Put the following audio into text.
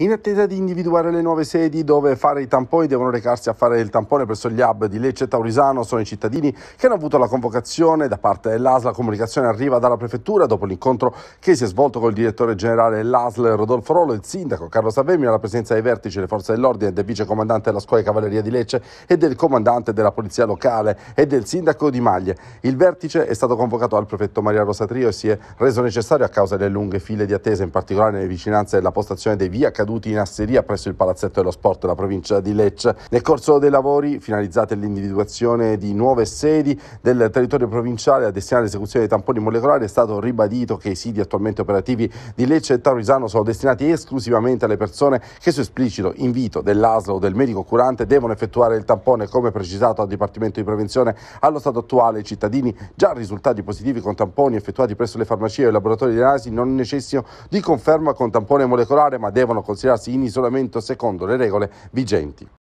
In attesa di individuare le nuove sedi dove fare i tamponi, devono recarsi a fare il tampone presso gli hub di Lecce e Taurisano. Sono i cittadini che hanno avuto la convocazione da parte dell'ASL. La comunicazione arriva dalla prefettura dopo l'incontro che si è svolto col direttore generale dell'ASL Rodolfo Rolo, il sindaco Carlo Savemio, alla presenza dei vertici delle forze dell'ordine, del vice comandante della scuola di cavalleria di Lecce e del comandante della polizia locale e del sindaco di Maglie. Il vertice è stato convocato dal prefetto Maria Rosatrio e si è reso necessario a causa delle lunghe file di attesa, in particolare nelle vicinanze della postazione dei via Caduti accaduti in Asseria presso il Palazzetto dello Sport della provincia di Lecce. Nel corso dei lavori finalizzate l'individuazione di nuove sedi del territorio provinciale a destinare l'esecuzione dei tamponi molecolari è stato ribadito che i siti attualmente operativi di Lecce e Taurisano sono destinati esclusivamente alle persone che su esplicito invito dell'ASL o del medico curante devono effettuare il tampone come precisato al Dipartimento di Prevenzione. Allo stato attuale i cittadini già risultati positivi con tamponi effettuati presso le farmacie e i laboratori di analisi non necessitano di conferma con tampone molecolare ma devono considerare considerarsi in isolamento secondo le regole vigenti.